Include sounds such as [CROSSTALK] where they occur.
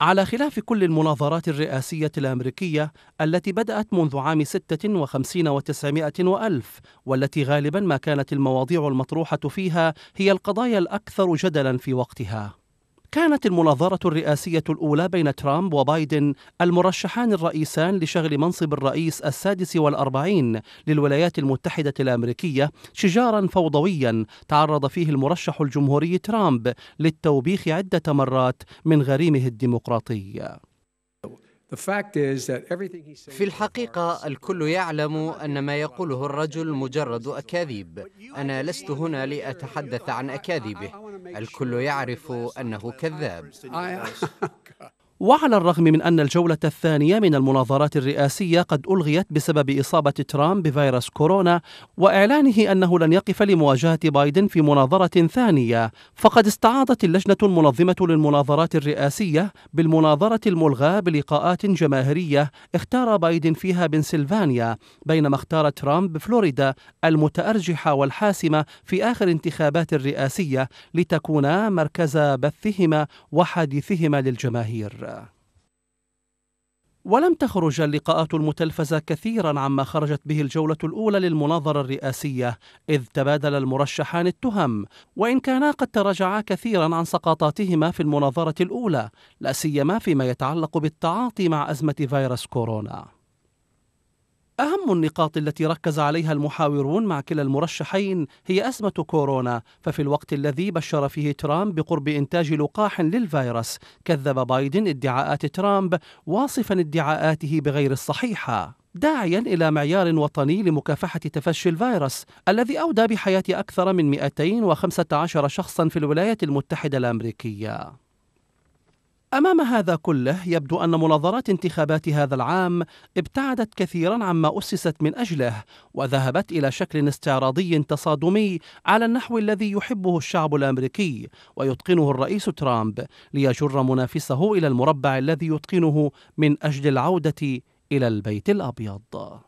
على خلاف كل المناظرات الرئاسية الأمريكية التي بدأت منذ عام 56 وتسعمائة وألف والتي غالبا ما كانت المواضيع المطروحة فيها هي القضايا الأكثر جدلا في وقتها كانت المناظرة الرئاسية الأولى بين ترامب وبايدن المرشحان الرئيسان لشغل منصب الرئيس السادس والأربعين للولايات المتحدة الأمريكية شجارا فوضويا تعرض فيه المرشح الجمهوري ترامب للتوبيخ عدة مرات من غريمه الديمقراطي في الحقيقة الكل يعلم أن ما يقوله الرجل مجرد أكاذيب أنا لست هنا لأتحدث عن أكاذيبه الكل يعرف أنه كذاب [LAUGHS] وعلى الرغم من أن الجولة الثانية من المناظرات الرئاسية قد ألغيت بسبب إصابة ترامب بفيروس كورونا وإعلانه أنه لن يقف لمواجهة بايدن في مناظرة ثانية فقد استعاضت اللجنة المنظمة للمناظرات الرئاسية بالمناظرة الملغاة بلقاءات جماهيرية اختار بايدن فيها بنسلفانيا بينما اختار ترامب فلوريدا المتأرجحة والحاسمة في آخر انتخابات الرئاسية لتكون مركز بثهما وحديثهما للجماهير ولم تخرج اللقاءات المتلفزة كثيرا عما خرجت به الجولة الأولى للمناظرة الرئاسية إذ تبادل المرشحان التهم وإن كانا قد تراجعا كثيرا عن سقطاتهما في المناظرة الأولى لا سيما فيما يتعلق بالتعاطي مع أزمة فيروس كورونا أهم النقاط التي ركز عليها المحاورون مع كلا المرشحين هي أزمة كورونا، ففي الوقت الذي بشر فيه ترامب بقرب إنتاج لقاح للفيروس، كذب بايدن ادعاءات ترامب واصفا ادعاءاته بغير الصحيحة. داعيا إلى معيار وطني لمكافحة تفشي الفيروس الذي أودى بحياة أكثر من 215 شخصا في الولايات المتحدة الأمريكية أمام هذا كله يبدو أن مناظرات انتخابات هذا العام ابتعدت كثيرا عما أسست من أجله وذهبت إلى شكل استعراضي تصادمي على النحو الذي يحبه الشعب الأمريكي ويتقنه الرئيس ترامب ليجر منافسه إلى المربع الذي يتقنه من أجل العودة إلى البيت الأبيض